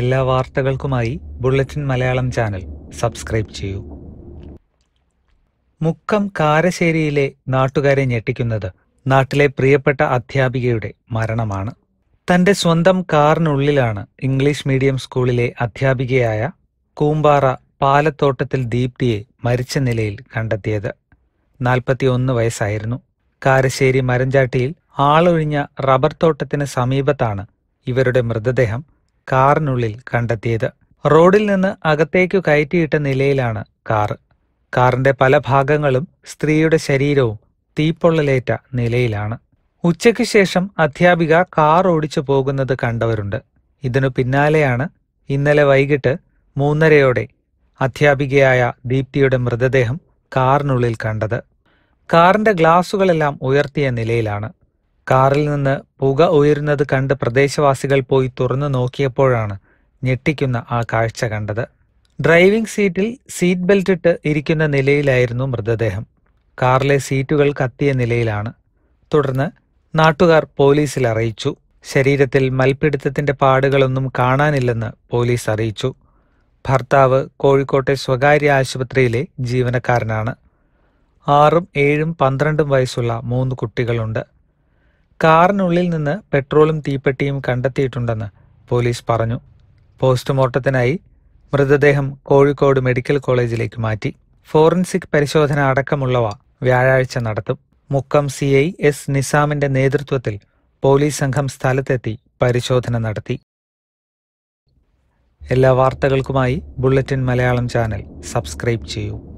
എല്ലാ വാർത്തകൾക്കുമായി bulletin Malayalam channel subscribe ചെയ്യൂ മുക്കം കാരശ്ശേരിയിലെ നാട്ടുകാരെ ഞെട്ടിക്കുന്നത് നാട്ടിലെ പ്രിയപ്പെട്ട അധ്യാപികയുടെ മരണമാണ് തന്റെ സ്വന്തം കാറിനുള്ളിലാണ് ഇംഗ്ലീഷ് മീഡിയം സ്കൂളിലെ അധ്യാപികയായ കൂമ്പാറ പാലത്തോട്ടത്തിൽ ദീപ്തിയെ മരിച്ച നിലയിൽ കണ്ടെത്തിയത് നാൽപ്പത്തിയൊന്ന് വയസ്സായിരുന്നു കാരശ്ശേരി മരഞ്ചാട്ടിയിൽ ആളൊഴിഞ്ഞ റബ്ബർ തോട്ടത്തിന് സമീപത്താണ് ഇവരുടെ മൃതദേഹം കാറിനുള്ളിൽ കണ്ടെത്തിയത് റോഡിൽ നിന്ന് അകത്തേക്കു കയറ്റിയിട്ട നിലയിലാണ് കാർ കാറിന്റെ പല ഭാഗങ്ങളും സ്ത്രീയുടെ ശരീരവും തീപ്പൊള്ളലേറ്റ നിലയിലാണ് ഉച്ചയ്ക്ക് ശേഷം അധ്യാപിക കാർ ഓടിച്ചു പോകുന്നത് കണ്ടവരുണ്ട് ഇതിനു പിന്നാലെയാണ് ഇന്നലെ വൈകിട്ട് മൂന്നരയോടെ അധ്യാപികയായ ദീപ്തിയുടെ മൃതദേഹം കാറിനുള്ളിൽ കണ്ടത് കാറിന്റെ ഗ്ലാസുകളെല്ലാം ഉയർത്തിയ നിലയിലാണ് കാറിൽ നിന്ന് പുക ഉയരുന്നത് കണ്ട് പ്രദേശവാസികൾ പോയി തുറന്നു നോക്കിയപ്പോഴാണ് ഞെട്ടിക്കുന്ന ആ കാഴ്ച കണ്ടത് ഡ്രൈവിംഗ് സീറ്റിൽ സീറ്റ് ബെൽറ്റ് ഇട്ട് ഇരിക്കുന്ന നിലയിലായിരുന്നു മൃതദേഹം കാറിലെ സീറ്റുകൾ കത്തിയ നിലയിലാണ് തുടർന്ന് നാട്ടുകാർ പോലീസിൽ അറിയിച്ചു ശരീരത്തിൽ മൽപിടുത്തത്തിന്റെ പാടുകളൊന്നും കാണാനില്ലെന്ന് പോലീസ് അറിയിച്ചു ഭർത്താവ് കോഴിക്കോട്ടെ സ്വകാര്യ ആശുപത്രിയിലെ ജീവനക്കാരനാണ് ആറും ഏഴും പന്ത്രണ്ടും വയസ്സുള്ള മൂന്ന് കുട്ടികളുണ്ട് കാറിനുള്ളിൽ നിന്ന് പെട്രോളും തീപ്പെട്ടിയും കണ്ടെത്തിയിട്ടുണ്ടെന്ന് പോലീസ് പറഞ്ഞു പോസ്റ്റ്മോർട്ടത്തിനായി മൃതദേഹം കോഴിക്കോട് മെഡിക്കൽ കോളേജിലേക്ക് മാറ്റി ഫോറൻസിക് പരിശോധന അടക്കമുള്ളവ വ്യാഴാഴ്ച നടത്തും മുക്കം സി ഐ എസ് നിസാമിന്റെ നേതൃത്വത്തിൽ പോലീസ് സംഘം സ്ഥലത്തെത്തി പരിശോധന നടത്തി എല്ലാ വാർത്തകൾക്കുമായി ബുള്ളറ്റിൻ മലയാളം ചാനൽ സബ്സ്ക്രൈബ് ചെയ്യൂ